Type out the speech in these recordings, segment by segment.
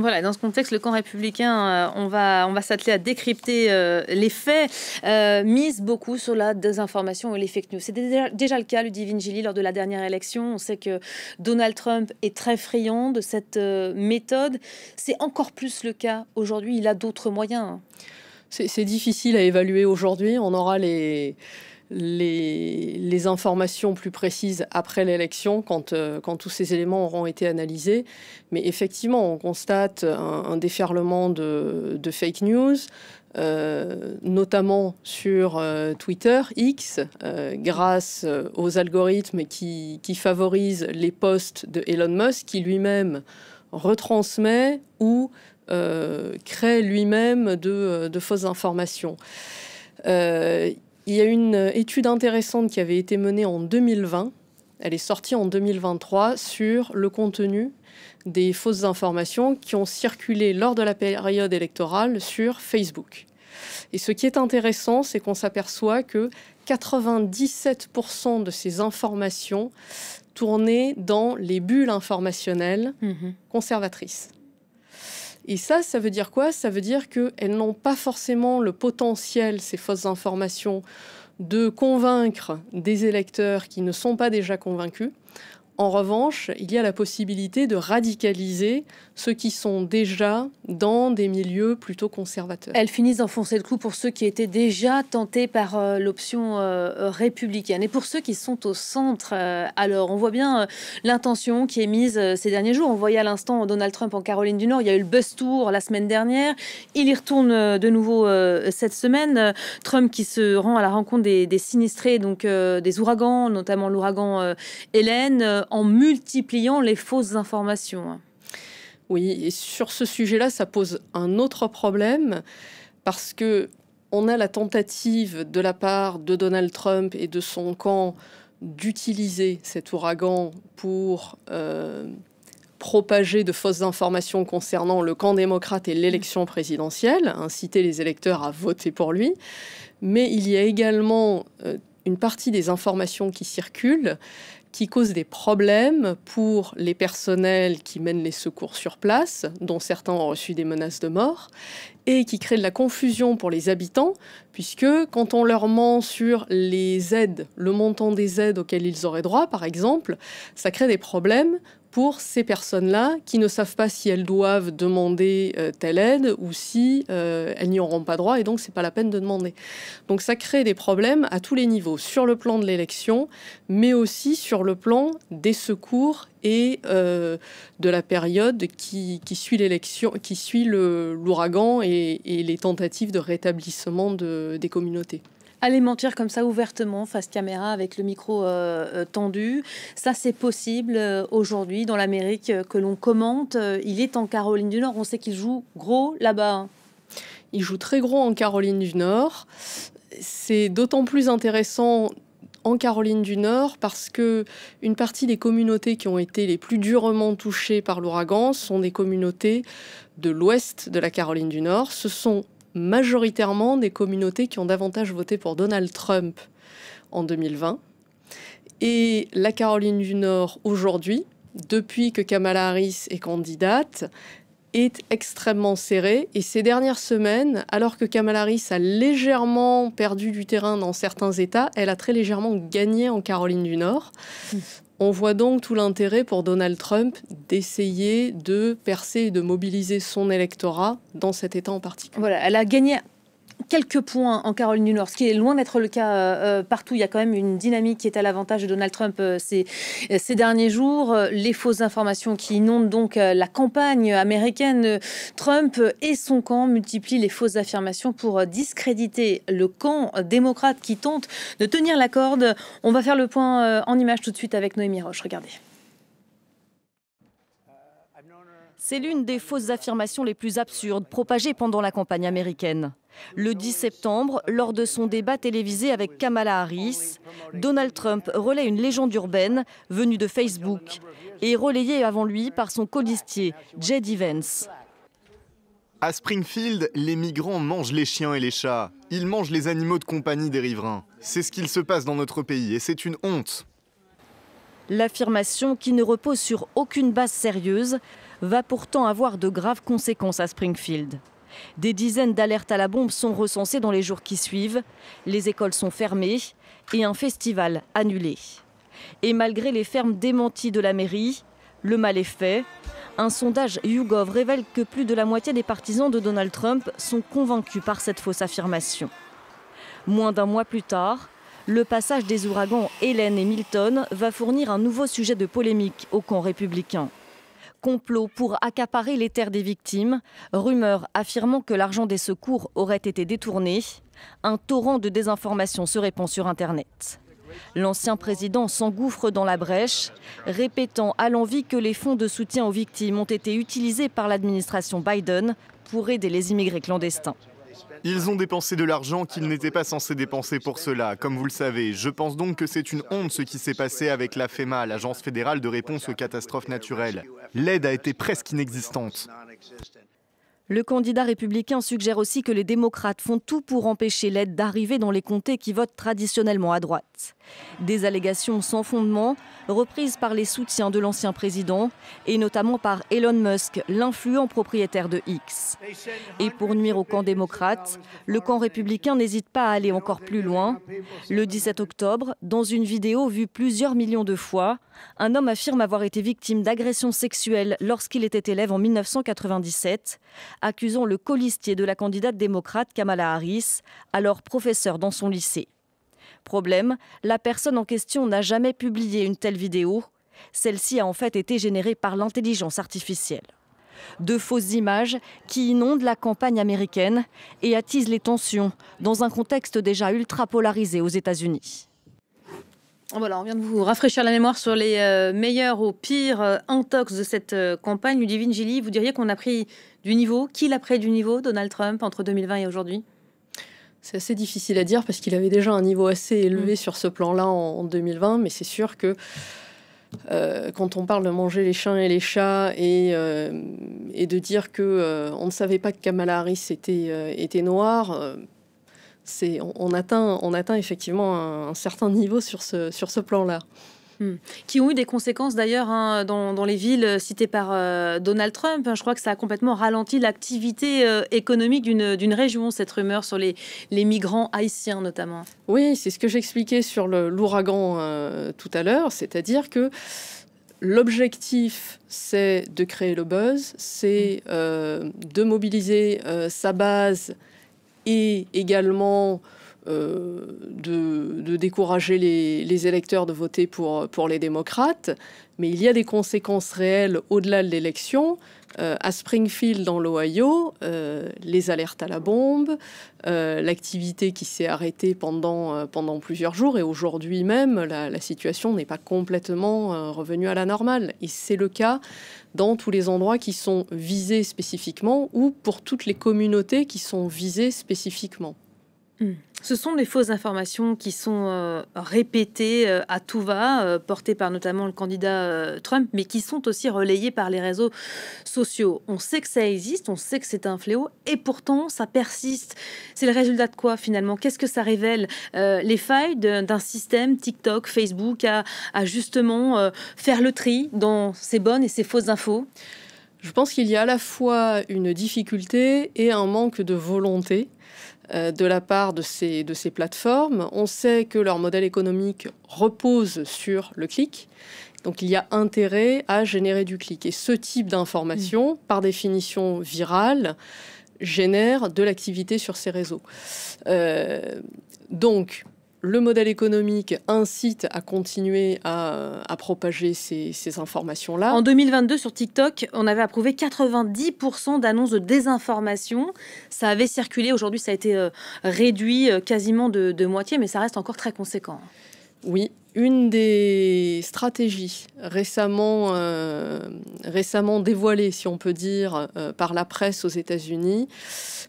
Voilà, dans ce contexte, le camp républicain, euh, on va, on va s'atteler à décrypter euh, les faits, euh, mise beaucoup sur la désinformation et les fake news. C'est déjà, déjà, le cas, Ludivine Gilly, lors de la dernière élection. On sait que Donald Trump est très friand de cette méthode. C'est encore plus le cas aujourd'hui. Il a d'autres moyens. C'est difficile à évaluer aujourd'hui. On aura les les, informations plus précises après l'élection, quand, euh, quand tous ces éléments auront été analysés. Mais effectivement, on constate un, déferlement de, fake news, euh, notamment sur euh, Twitter, X, grâce aux algorithmes qui, qui favorisent les posts de Elon Musk, qui lui-même retransmet ou crée lui-même de, de, fausses informations. Il y a une euh, étude intéressante qui avait été menée en 2020 elle est sortie en 2023 sur le contenu des fausses informations qui ont circulé lors de la période électorale sur Facebook. Et ce qui est intéressant, c'est qu'on s'aperçoit que 97% de ces informations tournaient dans les bulles informationnelles mhm. conservatrices. Et ça, ça veut dire quoi Ça veut dire qu'elles n'ont pas forcément le potentiel, ces fausses informations, de convaincre des électeurs qui ne sont pas déjà convaincus. En revanche, il y a la possibilité de radicaliser ceux qui sont déjà dans des milieux plutôt conservateurs. Elles finissent d'enfoncer le coup pour ceux qui étaient déjà tentés par euh, l'option euh, euh, républicaine. Et pour ceux qui sont au centre, alors on voit bien l'intention qui est mise ces derniers jours. On voyait à l'instant Donald Trump en Caroline du Nord. Il y a eu le bus tour la semaine dernière. Il y retourne de nouveau cette semaine. Trump qui se rend à la rencontre des sinistrés, donc des ouragans, notamment l'ouragan Hélène en multipliant les fausses informations. Oui, et sur ce sujet-là, ça pose un autre problème parce que on a la tentative de la part de Donald Trump et de son camp d'utiliser cet ouragan pour euh, propager de fausses informations concernant le camp démocrate et l'élection présidentielle, inciter les électeurs à voter pour lui. Mais il y a également euh, une partie des informations qui circulent qui causent des problèmes pour les personnels qui mènent les secours sur place, dont certains ont reçu des menaces de mort, et qui créent de la confusion pour les habitants, puisque quand on leur ment sur les aides, le montant des aides auxquelles ils auraient droit, par exemple, ça crée des problèmes pour ces personnes-là qui ne savent pas si elles doivent demander euh, telle aide ou si euh, elles n'y auront pas droit et donc c'est pas la peine de demander. Donc ça crée des problèmes à tous les niveaux, sur le plan de l'élection, mais aussi sur le plan des secours et euh, de la période qui, suit l'élection, qui suit l'ouragan et, les tentatives de rétablissement des communautés. Aller mentir comme ça ouvertement, face caméra, avec le micro euh, euh, tendu, ça c'est possible euh, aujourd'hui dans l'Amérique que l'on commente. il est en Caroline du Nord, on sait qu'il joue gros là-bas. Hein. Il joue très gros en Caroline du Nord. C'est d'autant plus intéressant en Caroline du Nord parce que une partie des communautés qui ont été les plus durement touchées par l'ouragan sont des communautés de l'ouest de la Caroline du Nord. Ce sont majoritairement des communautés qui ont davantage voté pour Donald Trump en 2020. Et la Caroline du Nord, aujourd'hui, depuis que Kamala Harris est candidate, est extrêmement serrée. Et ces dernières semaines, alors que Kamala Harris a légèrement perdu du terrain dans certains États, elle a très légèrement gagné en Caroline du Nord. Mmh. On voit donc tout l'intérêt pour Donald Trump d'essayer de percer et de mobiliser son électorat dans cet État en particulier. Voilà, elle a gagné quelques points en Caroline du Nord, ce qui est loin d'être le cas euh, euh, partout. Il y a quand même une dynamique qui est à l'avantage de Donald Trump euh, ces, ces, derniers jours. Les fausses informations qui inondent donc la campagne américaine. Trump et son camp multiplient les fausses affirmations pour discréditer le camp démocrate qui tente de tenir la corde. On va faire le point en image tout de suite avec Noémie Roche. Regardez. C'est l'une des fausses affirmations les plus absurdes propagées pendant la campagne américaine. Le 10 septembre, lors de son débat télévisé avec Kamala Harris, Donald Trump relaie une légende urbaine venue de Facebook et relayée avant lui par son colistier, Jed Evans. À Springfield, les migrants mangent les chiens et les chats. Ils mangent les animaux de compagnie des riverains. C'est ce qu'il se passe dans notre pays et c'est une honte. L'affirmation, qui ne repose sur aucune base sérieuse, va pourtant avoir de graves conséquences à Springfield. Des dizaines d'alertes à la bombe sont recensées dans les jours qui suivent. Les écoles sont fermées et un festival annulé. Et malgré les fermes démenties de la mairie, le mal est fait. Un sondage YouGov révèle que plus de la moitié des partisans de Donald Trump sont convaincus par cette fausse affirmation. Moins d'un mois plus tard, le passage des ouragans Hélène et Milton va fournir un nouveau sujet de polémique au camp républicain complot pour accaparer les terres des victimes, rumeurs affirmant que l'argent des secours aurait été détourné, un torrent de désinformation se répand sur Internet. L'ancien président s'engouffre dans la brèche, répétant à l'envie que les fonds de soutien aux victimes ont été utilisés par l'administration Biden pour aider les immigrés clandestins. Ils ont dépensé de l'argent qu'ils n'étaient pas censés dépenser pour cela, comme vous le savez. Je pense donc que c'est une honte ce qui s'est passé avec la FEMA, l'Agence fédérale de réponse aux catastrophes naturelles. L'aide a été presque inexistante. Le candidat républicain suggère aussi que les démocrates font tout pour empêcher l'aide d'arriver dans les comtés qui votent traditionnellement à droite. Des allégations sans fondement, reprises par les soutiens de l'ancien président, et notamment par Elon Musk, l'influent propriétaire de X. Et pour nuire au camp démocrate, le camp républicain n'hésite pas à aller encore plus loin. Le 17 octobre, dans une vidéo vue plusieurs millions de fois, un homme affirme avoir été victime d'agressions sexuelles lorsqu'il était élève en 1997, accusant le colistier de la candidate démocrate Kamala Harris, alors professeur dans son lycée. Problème, la personne en question n'a jamais publié une telle vidéo. Celle-ci a en fait été générée par l'intelligence artificielle. De fausses images qui inondent la campagne américaine et attisent les tensions dans un contexte déjà ultra polarisé aux États-Unis. Voilà, on vient de vous rafraîchir la mémoire sur les euh, meilleurs ou pires euh, intox de cette euh, campagne. Ludivine Gilly, vous diriez qu'on a pris du niveau Qui l'a pris du niveau, Donald Trump, entre 2020 et aujourd'hui c'est assez difficile à dire parce qu'il avait déjà un niveau assez élevé mm. sur ce plan-là en, 2020, mais c'est sûr que quand on parle de manger les chiens et les chats et, et de dire que on ne savait pas que Kamala Harris était, était noire, on, atteint, effectivement un, certain niveau sur ce, plan-là. Hmm. qui ont eu des conséquences d'ailleurs hein, dans, les villes citées par euh, Donald Trump. Hein. Je crois que ça a complètement ralenti l'activité euh, économique d'une région, cette rumeur sur les, migrants haïtiens notamment. Oui, c'est ce que j'expliquais sur l'ouragan euh, tout à l'heure, c'est-à-dire que l'objectif, c'est de créer le buzz, c'est hmm. de mobiliser sa base et également euh, de, décourager les, électeurs de voter pour, pour les démocrates, mais il y a des conséquences réelles au-delà de l'élection. Euh, à Springfield, dans l'Ohio, euh, les alertes à la bombe, l'activité qui s'est arrêtée pendant, pendant plusieurs jours, et aujourd'hui même, la situation n'est pas complètement revenue à la normale. Et c'est le cas dans tous les endroits qui sont visés spécifiquement ou pour toutes les communautés qui sont visées spécifiquement. Mm. Ce sont les fausses informations qui sont euh, répétées euh, à tout va, euh, portées par notamment le candidat Trump, mais qui sont aussi relayées par les réseaux sociaux. On sait que ça existe, on sait que c'est un fléau, et pourtant ça persiste. C'est le résultat de quoi finalement Qu'est-ce que ça révèle Les failles d'un système TikTok, Facebook à justement faire le tri dans ces bonnes et ces fausses infos je pense qu'il y a à la fois une difficulté et un manque de volonté euh, de la part de ces, de ces plateformes. On sait que leur modèle économique repose sur le clic. Donc il y a intérêt à générer du clic. Et ce type d'information, mmh. par définition virale, génère de l'activité sur ces réseaux. Euh, donc, le modèle économique incite à continuer à, propager ces, informations-là. En 2022, sur TikTok, on avait approuvé 90% d'annonces de désinformation. Ça avait circulé, aujourd'hui ça a été euh, réduit euh, quasiment de, moitié, mais ça reste encore très conséquent. Oui, une des stratégies récemment, euh, récemment dévoilées, si on peut dire, par la presse aux États-Unis,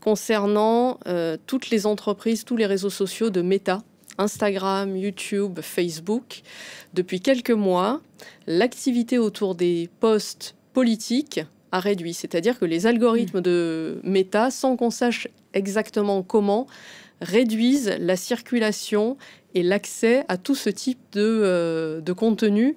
concernant toutes les entreprises, tous les réseaux sociaux de Meta, Instagram, YouTube, Facebook, depuis quelques mois, l'activité autour des postes politiques a réduit. C'est-à-dire que les algorithmes de méta, sans qu'on sache exactement comment, réduisent la circulation et l'accès à tout ce type de, euh, de contenu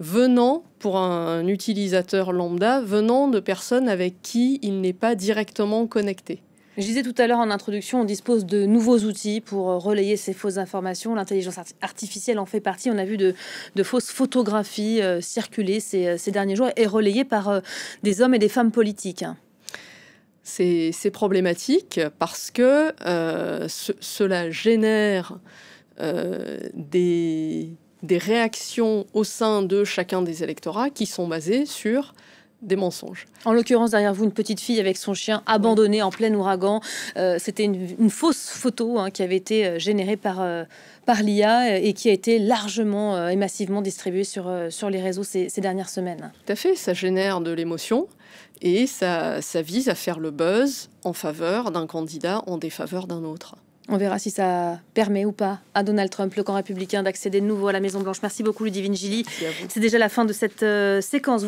venant, pour un utilisateur lambda, venant de personnes avec qui il n'est pas directement connecté. Je disais tout à l'heure en introduction, on dispose de nouveaux outils pour euh, relayer ces fausses informations. L'intelligence artificielle en fait partie. On a vu de, fausses photographies euh, circuler euh, ces, derniers jours et relayées par des hommes et des femmes politiques. C'est problématique parce que cela génère des, des réactions au sein de chacun des électorats qui sont basées sur des mensonges. En l'occurrence, derrière vous, une petite fille avec son chien abandonné en plein ouragan. Euh, c'était une, fausse photo hein, qui avait été euh, générée par, euh, par l'IA et qui a été largement et massivement distribuée sur, sur les réseaux ces, dernières semaines. Tout à fait, ça génère de l'émotion et ça, ça vise à faire le buzz en faveur d'un candidat, en défaveur d'un autre. On verra si ça permet ou pas à Donald Trump, le camp républicain, d'accéder de nouveau à la Maison-Blanche. Merci beaucoup, Ludivine Gilly. C'est déjà la fin de cette séquence.